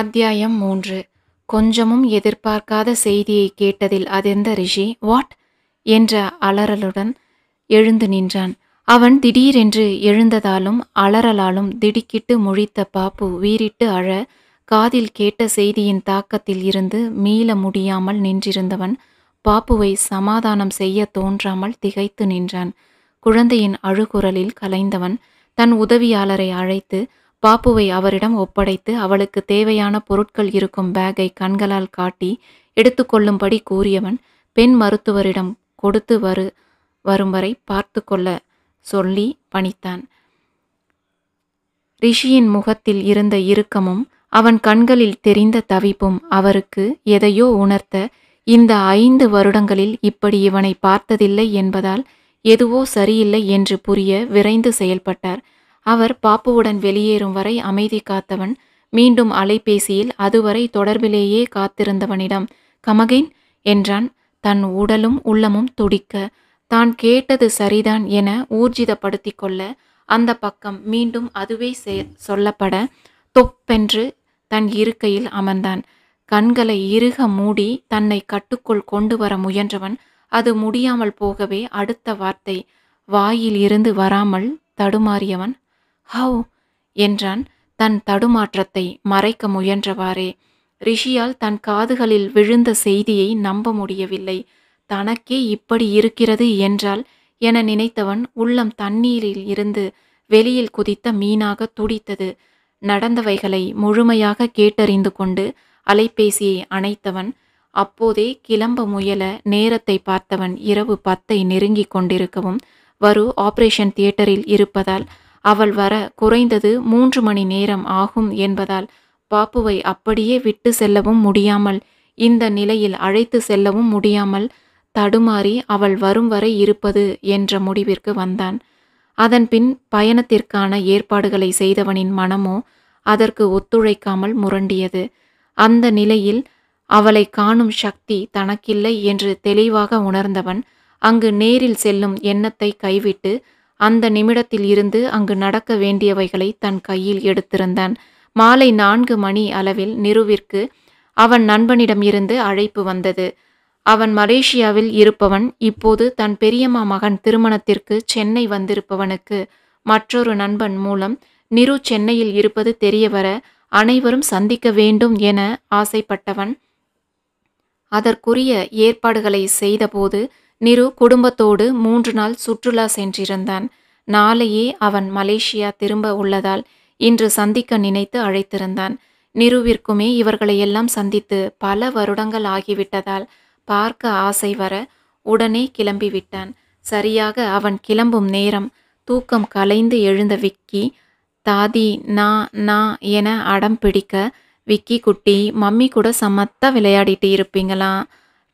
அத்தியாயம் மூன்று கொஞ்சமும் எதிர்பார்க்காத செய்தியை கேட்டதில் அதிர்ந்த ரிஷி வாட் என்ற அலறலுடன் எழுந்து நின்றான் அவன் திடீரென்று எழுந்ததாலும் அலறலாலும் திடுக்கிட்டு முழித்த பாப்பு வீறிட்டு அழ காதில் கேட்ட செய்தியின் தாக்கத்தில் இருந்து மீள முடியாமல் நின்றிருந்தவன் பாப்புவை சமாதானம் செய்ய தோன்றாமல் திகைத்து நின்றான் குழந்தையின் அழுகுரலில் கலைந்தவன் தன் உதவியாளரை அழைத்து பாப்புவை அவரிடம் ஒப்படைத்து அவளுக்கு தேவையான பொருட்கள் இருக்கும் பேக்கை கண்களால் காட்டி எடுத்துக்கொள்ளும்படி கூறியவன் பெண் மருத்துவரிடம் கொடுத்து வரு வரும் வரை பார்த்து கொள்ள சொல்லி பணித்தான் ரிஷியின் முகத்தில் இருந்த இறுக்கமும் அவன் கண்களில் தெரிந்த தவிப்பும் அவருக்கு எதையோ உணர்த்த இந்த ஐந்து வருடங்களில் இப்படி இவனை பார்த்ததில்லை என்பதால் எதுவோ சரியில்லை என்று புரிய விரைந்து செயல்பட்டார் அவர் பாப்புவுடன் வெளியேறும் வரை அமைதி காத்தவன் மீண்டும் அலைபேசியில் அதுவரை தொடர்பிலேயே காத்திருந்தவனிடம் கமகேன் என்றான் தன் உடலும் உள்ளமும் துடிக்க தான் கேட்டது சரிதான் என ஊர்ஜிதப்படுத்தி கொள்ள அந்த பக்கம் மீண்டும் அதுவே சொல்லப்பட தொப்பென்று தன் இருக்கையில் அமர்ந்தான் கண்களை இறுக மூடி தன்னை கட்டுக்குள் கொண்டு வர முயன்றவன் அது முடியாமல் போகவே அடுத்த வார்த்தை வாயில் இருந்து வராமல் தடுமாறியவன் ஹவ் என்றான் தன் தடுமாற்றத்தை மறைக்க முயன்றவாறே ரிஷியால் தன் காதுகளில் விழுந்த செய்தியை நம்ப முடியவில்லை தனக்கே இப்படி இருக்கிறது என்றால் என நினைத்தவன் உள்ளம் தண்ணீரில் இருந்து வெளியில் குதித்த மீனாக துடித்தது நடந்தவைகளை முழுமையாக கேட்டறிந்து கொண்டு அலைபேசியை அணைத்தவன் அப்போதே கிளம்ப முயல நேரத்தை பார்த்தவன் இரவு பத்தை நெருங்கி கொண்டிருக்கவும் வரு ஆபரேஷன் தியேட்டரில் இருப்பதால் அவள் வர குறைந்தது மூன்று மணி நேரம் ஆகும் என்பதால் பாப்புவை அப்படியே விட்டு செல்லவும் முடியாமல் இந்த நிலையில் அழைத்து செல்லவும் முடியாமல் தடுமாறி அவள் வரும் வரை இருப்பது என்ற முடிவிற்கு வந்தான் அதன்பின் பயணத்திற்கான ஏற்பாடுகளை செய்தவனின் மனமோ அதற்கு ஒத்துழைக்காமல் முரண்டியது அந்த நிலையில் அவளை காணும் சக்தி தனக்கில்லை என்று தெளிவாக உணர்ந்தவன் அங்கு நேரில் செல்லும் எண்ணத்தை கைவிட்டு அந்த நிமிடத்தில் இருந்து அங்கு நடக்க வேண்டியவைகளை தன் கையில் எடுத்திருந்தான் மாலை நான்கு மணி அளவில் நிருவிற்கு அவன் நண்பனிடம் இருந்து அழைப்பு வந்தது அவன் மலேசியாவில் இருப்பவன் இப்போது தன் பெரியம்மா மகன் திருமணத்திற்கு சென்னை வந்திருப்பவனுக்கு மற்றொரு நண்பன் மூலம் நிரு சென்னையில் இருப்பது தெரியவர அனைவரும் சந்திக்க வேண்டும் என ஆசைப்பட்டவன் அதற்குரிய ஏற்பாடுகளை செய்தபோது நிரு குடும்பத்தோடு மூன்று நாள் சுற்றுலா சென்றிருந்தான் நாளையே அவன் மலேசியா திரும்ப உள்ளதால் இன்று சந்திக்க நினைத்து அழைத்திருந்தான் நிருவிற்குமே இவர்களை எல்லாம் சந்தித்து பல வருடங்கள் ஆகிவிட்டதால் பார்க்க ஆசை வர உடனே கிளம்பிவிட்டான் சரியாக அவன் கிளம்பும் நேரம் தூக்கம் கலைந்து எழுந்த விக்கி தாதி நா நா என அடம் பிடிக்க விக்கி குட்டி மம்மி கூட சமத்தா விளையாடிட்டு இருப்பீங்களா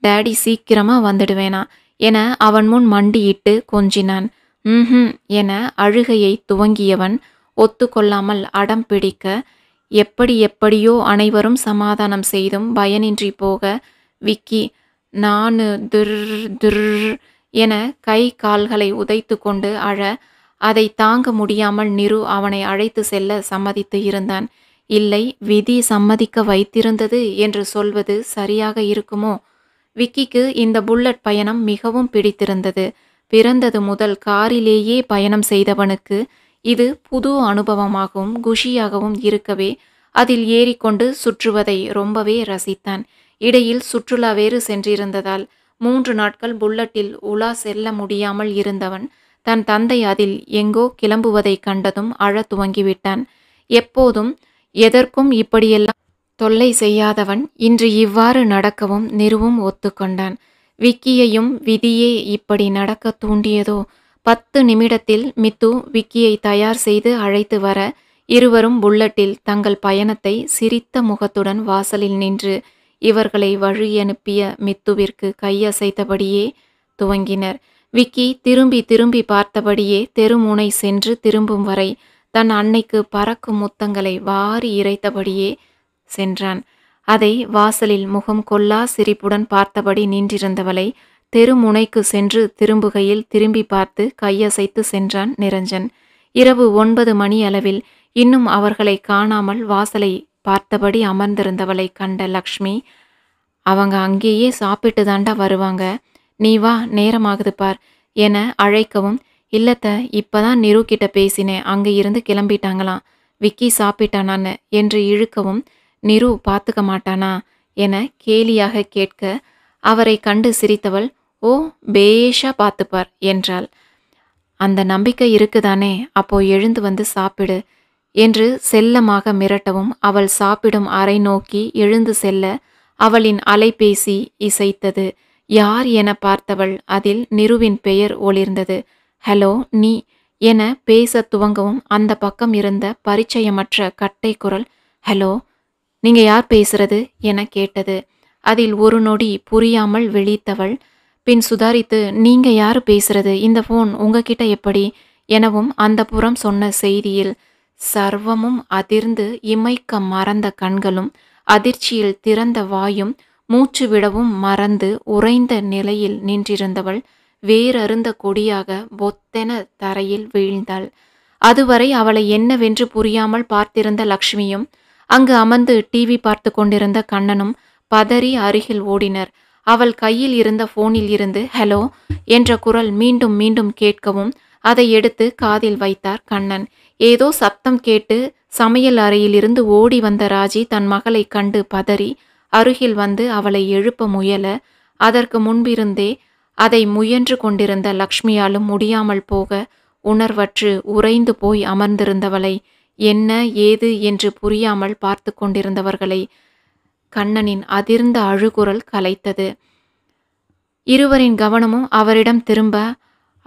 டேடி சீக்கிரமாக வந்துடுவேனா என அவன் முன் மண்டியிட்டு கொஞ்சினான் ம் என அழுகையை துவங்கியவன் ஒத்துக்கொள்ளாமல் அடம் பிடிக்க எப்படி எப்படியோ அனைவரும் சமாதானம் செய்தும் பயனின்றி போக விக்கி நானு திர் திர் என கை கால்களை உதைத்து கொண்டு அழ அதை தாங்க முடியாமல் நிரு அவனை அழைத்து செல்ல சம்மதித்து இருந்தான் இல்லை விதி சம்மதிக்க வைத்திருந்தது என்று சொல்வது சரியாக இருக்குமோ விக்கிக்கு இந்த புல்லட் பயணம் மிகவும் பிடித்திருந்தது பிறந்தது முதல் காரிலேயே பயணம் செய்தவனுக்கு இது புது அனுபவமாகவும் குஷியாகவும் இருக்கவே அதில் ஏறிக்கொண்டு சுற்றுவதை ரொம்பவே ரசித்தான் இடையில் சுற்றுலா வேறு சென்றிருந்ததால் மூன்று நாட்கள் புல்லட்டில் உலா செல்ல முடியாமல் இருந்தவன் தன் தந்தை அதில் எங்கோ கிளம்புவதை கண்டதும் அழத் துவங்கிவிட்டான் எப்போதும் எதற்கும் இப்படியெல்லாம் தொல்லை செய்யாதவன் இன்று இவ்வாறு நடக்கவும் நிறுவும் ஒத்துக்கொண்டான் விக்கியையும் விதியே இப்படி நடக்க தூண்டியதோ பத்து நிமிடத்தில் மித்து விக்கியை தயார் செய்து அழைத்து வர இருவரும் புல்லட்டில் தங்கள் பயணத்தை சிரித்த முகத்துடன் வாசலில் நின்று இவர்களை வழியனுப்பிய மித்துவிற்கு கையசைத்தபடியே துவங்கினர் விக்கி திரும்பி திரும்பி பார்த்தபடியே தெருமுனை சென்று திரும்பும் வரை தன் அன்னைக்கு பறக்கும் முத்தங்களை வாரி இறைத்தபடியே சென்றான் அதை வாசலில் முகம் கொல்லா சிரிப்புடன் பார்த்தபடி நின்றிருந்தவளை தெருமுனைக்கு சென்று திரும்புகையில் திரும்பி பார்த்து கையசைத்து சென்றான் நிரஞ்சன் இரவு ஒன்பது மணி அளவில் இன்னும் அவர்களை காணாமல் வாசலை பார்த்தபடி அமர்ந்திருந்தவளை கண்ட லக்ஷ்மி அவங்க அங்கேயே சாப்பிட்டு தாண்டா வருவாங்க நீ வா நேரமாகுது பார் என அழைக்கவும் இல்லத்த இப்பதான் நிரு கிட்ட பேசினேன் அங்கே இருந்து கிளம்பிட்டாங்களாம் விக்கி சாப்பிட்டானான்னு என்று இழுக்கவும் நிரு பார்த்துக்க மாட்டானா என கேலியாக கேட்க அவரை கண்டு சிரித்தவள் ஓ பேஷா பார்த்துப்பார் என்றாள் அந்த நம்பிக்கை இருக்குதானே அப்போ எழுந்து வந்து சாப்பிடு என்று செல்லமாக மிரட்டவும் அவள் சாப்பிடும் அறை நோக்கி எழுந்து செல்ல அவளின் அலைபேசி இசைத்தது யார் என பார்த்தவள் அதில் நிருவின் பெயர் ஒளிர்ந்தது ஹலோ நீ என பேச துவங்கவும் அந்த பக்கம் இருந்த பரிச்சயமற்ற கட்டை குரல் ஹலோ நீங்க யார் பேசுறது என கேட்டது அதில் ஒரு நொடி புரியாமல் வெளித்தவள் பின் சுதாரித்து நீங்க யார் பேசுறது இந்த ஃபோன் உங்ககிட்ட எப்படி எனவும் அந்த புறம் சொன்ன செய்தியில் சர்வமும் அதிர்ந்து இமைக்க மறந்த கண்களும் அதிர்ச்சியில் திறந்த வாயும் மூச்சு விடவும் மறந்து உறைந்த நிலையில் நின்றிருந்தவள் வேறருந்த கொடியாக பொத்தென தரையில் வீழ்ந்தாள் அதுவரை அவளை என்னவென்று புரியாமல் பார்த்திருந்த லக்ஷ்மியும் அங்கு அமர்ந்து டிவி பார்த்து கொண்டிருந்த கண்ணனும் பதறி அருகில் ஓடினர் அவள் கையில் இருந்த போனில் இருந்து ஹலோ என்ற குரல் மீண்டும் மீண்டும் கேட்கவும் அதை எடுத்து காதில் வைத்தார் கண்ணன் ஏதோ சப்தம் கேட்டு சமையல் அறையிலிருந்து ஓடி வந்த ராஜி தன் மகளை கண்டு பதறி அருகில் வந்து அவளை எழுப்ப முயல அதற்கு முன்பிருந்தே அதை முயன்று கொண்டிருந்த லக்ஷ்மியாலும் முடியாமல் போக உணர்வற்று உறைந்து போய் அமர்ந்திருந்தவளை என்ன ஏது என்று புரியாமல் பார்த்து கொண்டிருந்தவர்களை கண்ணனின் அதிர்ந்த அழுகுரல் கலைத்தது இருவரின் கவனமும் அவரிடம் திரும்ப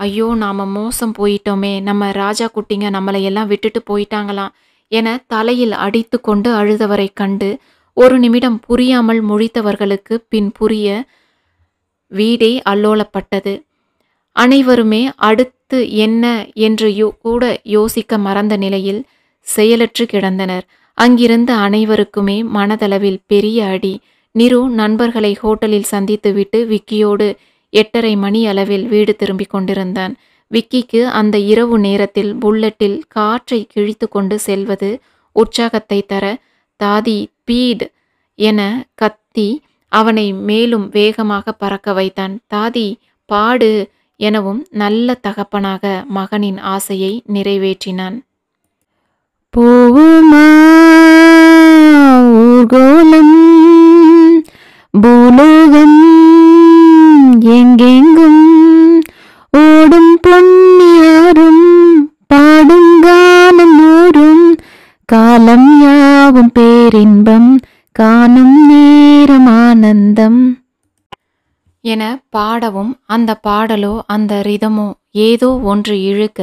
ஐயோ நாம மோசம் போயிட்டோமே நம்ம ராஜா குட்டிங்க நம்மளை எல்லாம் விட்டுட்டு போயிட்டாங்களாம் என தலையில் அடித்து கொண்டு அழுதவரை கண்டு ஒரு நிமிடம் புரியாமல் முழித்தவர்களுக்கு பின் புரிய வீடே அல்லோலப்பட்டது அனைவருமே அடுத்து என்ன என்று யோ கூட யோசிக்க மறந்த நிலையில் செயலற்று கிடந்தனர் அங்கிருந்த அனைவருக்குமே மனதளவில் பெரிய அடி நிரு நண்பர்களை ஹோட்டலில் சந்தித்துவிட்டு விக்கியோடு எட்டரை மணி அளவில் வீடு திரும்பிக் கொண்டிருந்தான் விக்கிக்கு அந்த இரவு நேரத்தில் புல்லட்டில் காற்றை கிழித்து கொண்டு செல்வது உற்சாகத்தை தர தாதி பீட் என கத்தி அவனை மேலும் வேகமாக பறக்க வைத்தான் தாதி பாடு எனவும் நல்ல தகப்பனாக மகனின் ஆசையை நிறைவேற்றினான் பூமாகோலம் பூலோகம் எங்கெங்கும் ஓடும் பொன்னியாரும் பாடும் கானம் ஊரும் காலம் யாவும் பேரின்பம் காணும் நேரம் ஆனந்தம் என பாடவும் அந்த பாடலோ அந்த ரிதமோ ஏதோ ஒன்று இழுக்க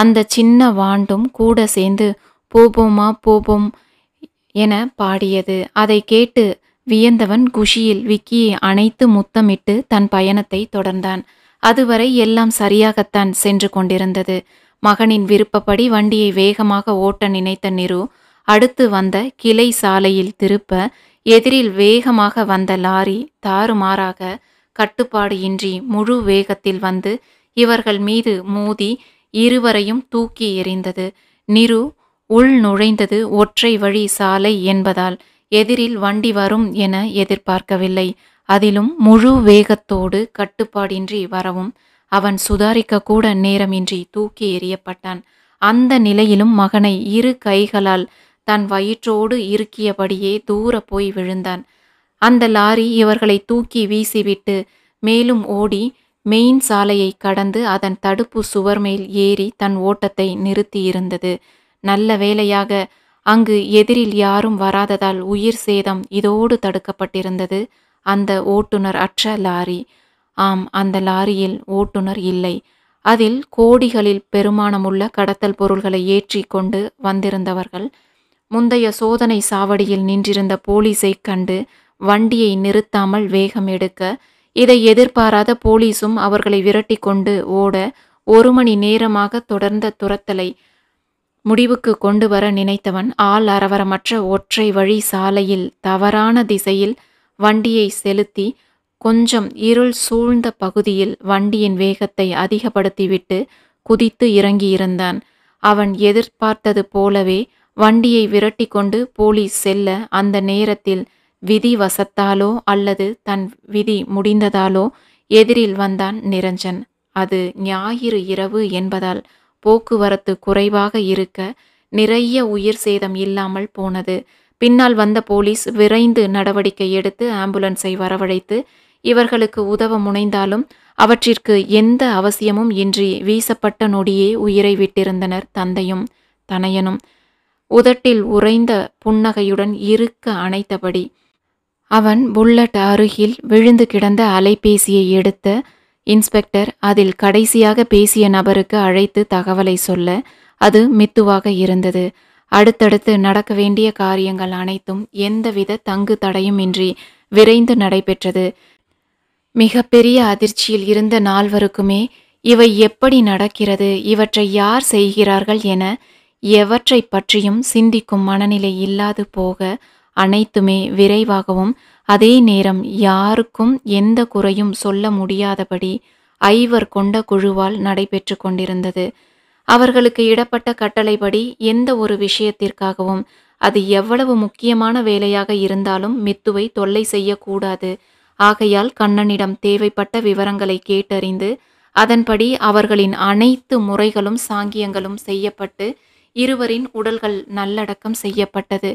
அந்த சின்ன வாண்டும் கூட சேர்ந்து போபோமா போபோம் என பாடியது அதை கேட்டு வியந்தவன் குஷியில் விக்கியை அணைத்து முத்தமிட்டு தன் பயணத்தை தொடர்ந்தான் அதுவரை எல்லாம் சரியாகத்தான் சென்று கொண்டிருந்தது மகனின் விருப்பப்படி வண்டியை வேகமாக ஓட்ட நினைத்த நிரு அடுத்து வந்த கிளை சாலையில் திருப்ப எதிரில் வேகமாக வந்த லாரி தாறுமாறாக கட்டுப்பாடு இன்றி முழு வேகத்தில் வந்து இவர்கள் மீது மோதி இருவரையும் தூக்கி எறிந்தது நிரு உள் நுழைந்தது ஒற்றை வழி சாலை என்பதால் எதிரில் வண்டி வரும் என எதிர்பார்க்கவில்லை அதிலும் முழு வேகத்தோடு கட்டுப்பாடின்றி வரவும் அவன் சுதாரிக்க கூட நேரமின்றி தூக்கி எறியப்பட்டான் அந்த நிலையிலும் மகனை இரு கைகளால் தன் வயிற்றோடு இருக்கியபடியே தூர போய் விழுந்தான் அந்த லாரி இவர்களை தூக்கி வீசிவிட்டு மேலும் ஓடி மெயின் சாலையை கடந்து அதன் தடுப்பு சுவர் மேல் ஏறி தன் ஓட்டத்தை நிறுத்தியிருந்தது நல்ல வேலையாக அங்கு எதிரில் யாரும் வராததால் உயிர் சேதம் இதோடு தடுக்கப்பட்டிருந்தது அந்த ஓட்டுநர் அற்ற லாரி ஆம் அந்த லாரியில் ஓட்டுநர் இல்லை அதில் கோடிகளில் பெருமானமுள்ள கடத்தல் பொருள்களை ஏற்றி கொண்டு வந்திருந்தவர்கள் முந்தைய சோதனை சாவடியில் நின்றிருந்த போலீஸை கண்டு வண்டியை நிறுத்தாமல் வேகம் எடுக்க இதை எதிர்பாராத போலீஸும் அவர்களை விரட்டி கொண்டு ஓட ஒரு மணி நேரமாக தொடர்ந்த துரத்தலை முடிவுக்கு கொண்டு வர நினைத்தவன் ஆள் அரவரமற்ற ஒற்றை வழி சாலையில் தவறான திசையில் வண்டியை செலுத்தி கொஞ்சம் இருள் சூழ்ந்த பகுதியில் வண்டியின் வேகத்தை அதிகப்படுத்திவிட்டு குதித்து இறங்கியிருந்தான் அவன் எதிர்பார்த்தது போலவே வண்டியை விரட்டி கொண்டு போலீஸ் செல்ல அந்த நேரத்தில் விதி வசத்தாலோ அல்லது தன் விதி முடிந்ததாலோ எதிரில் வந்தான் நிரஞ்சன் அது ஞாயிறு இரவு என்பதால் போக்குவரத்து குறைவாக இருக்க நிறைய உயிர் சேதம் இல்லாமல் போனது பின்னால் வந்த போலீஸ் விரைந்து நடவடிக்கை எடுத்து ஆம்புலன்ஸை வரவழைத்து இவர்களுக்கு உதவ முனைந்தாலும் அவற்றிற்கு எந்த அவசியமும் இன்றி வீசப்பட்ட நொடியே உயிரை விட்டிருந்தனர் தந்தையும் தனையனும் உதட்டில் உறைந்த புன்னகையுடன் இருக்க அணைத்தபடி அவன் புல்லட் அருகில் விழுந்து கிடந்த அலைபேசியை எடுத்த இன்ஸ்பெக்டர் அதில் கடைசியாக பேசிய நபருக்கு அழைத்து தகவலை சொல்ல அது மித்துவாக இருந்தது அடுத்தடுத்து நடக்க வேண்டிய காரியங்கள் அனைத்தும் எந்தவித தங்கு தடையுமின்றி விரைந்து நடைபெற்றது மிகப்பெரிய அதிர்ச்சியில் இருந்த நால்வருக்குமே இவை எப்படி நடக்கிறது இவற்றை யார் செய்கிறார்கள் என எவற்றை பற்றியும் சிந்திக்கும் மனநிலை இல்லாது போக அனைத்துமே விரைவாகவும் அதே நேரம் யாருக்கும் எந்த குறையும் சொல்ல முடியாதபடி ஐவர் கொண்ட குழுவால் நடைபெற்று கொண்டிருந்தது அவர்களுக்கு இடப்பட்ட கட்டளைப்படி எந்த ஒரு விஷயத்திற்காகவும் அது எவ்வளவு முக்கியமான வேலையாக இருந்தாலும் மித்துவை தொல்லை செய்யக்கூடாது ஆகையால் கண்ணனிடம் தேவைப்பட்ட விவரங்களை கேட்டறிந்து அதன்படி அவர்களின் அனைத்து முறைகளும் சாங்கியங்களும் செய்யப்பட்டு இருவரின் உடல்கள் நல்லடக்கம் செய்யப்பட்டது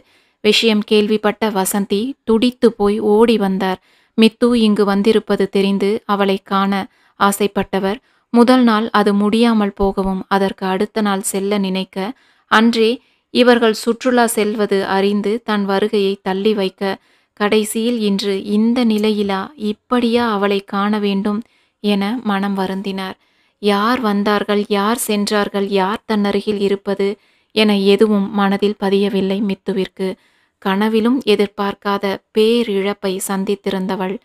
விஷயம் கேள்விப்பட்ட வசந்தி துடித்து போய் ஓடி வந்தார் மித்து இங்கு வந்திருப்பது தெரிந்து அவளை காண ஆசைப்பட்டவர் முதல் நாள் அது முடியாமல் போகவும் அதற்கு அடுத்த நாள் செல்ல நினைக்க அன்றே இவர்கள் சுற்றுலா செல்வது அறிந்து தன் வருகையை தள்ளி வைக்க கடைசியில் இன்று இந்த நிலையிலா இப்படியா அவளை காண வேண்டும் என மனம் வருந்தினார் யார் வந்தார்கள் யார் சென்றார்கள் யார் தன்னருகில் இருப்பது என எதுவும் மனதில் பதியவில்லை மித்துவிற்கு கனவிலும் எதிர்பார்க்காத பேரிழப்பை சந்தித்திருந்தவள்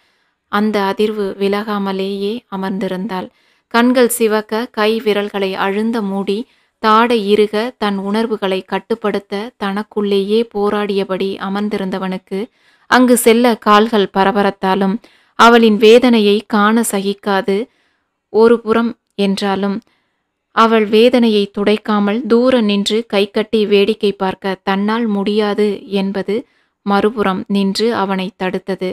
அந்த அதிர்வு விலகாமலேயே அமர்ந்திருந்தாள் கண்கள் சிவக்க கை விரல்களை அழுந்த மூடி தாடை இருக தன் உணர்வுகளை கட்டுப்படுத்த தனக்குள்ளேயே போராடியபடி அமர்ந்திருந்தவனுக்கு அங்கு செல்ல கால்கள் பரபரத்தாலும் அவளின் வேதனையை காண சகிக்காது ஒரு புறம் என்றாலும் அவள் வேதனையை துடைக்காமல் தூர நின்று கட்டி வேடிக்கை பார்க்க தன்னால் முடியாது என்பது மறுபுறம் நின்று அவனை தடுத்தது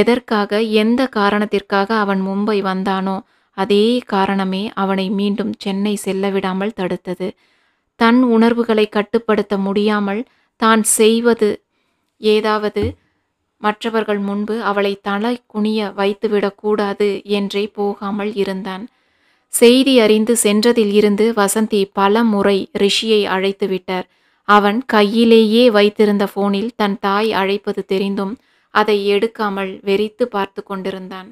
எதற்காக எந்த காரணத்திற்காக அவன் மும்பை வந்தானோ அதே காரணமே அவனை மீண்டும் சென்னை செல்ல விடாமல் தடுத்தது தன் உணர்வுகளை கட்டுப்படுத்த முடியாமல் தான் செய்வது ஏதாவது மற்றவர்கள் முன்பு அவளை தலை குனிய வைத்துவிடக்கூடாது என்றே போகாமல் இருந்தான் செய்தி அறிந்து சென்றதில் இருந்து வசந்தி பல முறை ரிஷியை அழைத்து விட்டார் அவன் கையிலேயே வைத்திருந்த போனில் தன் தாய் அழைப்பது தெரிந்தும் அதை எடுக்காமல் வெறித்து பார்த்து கொண்டிருந்தான்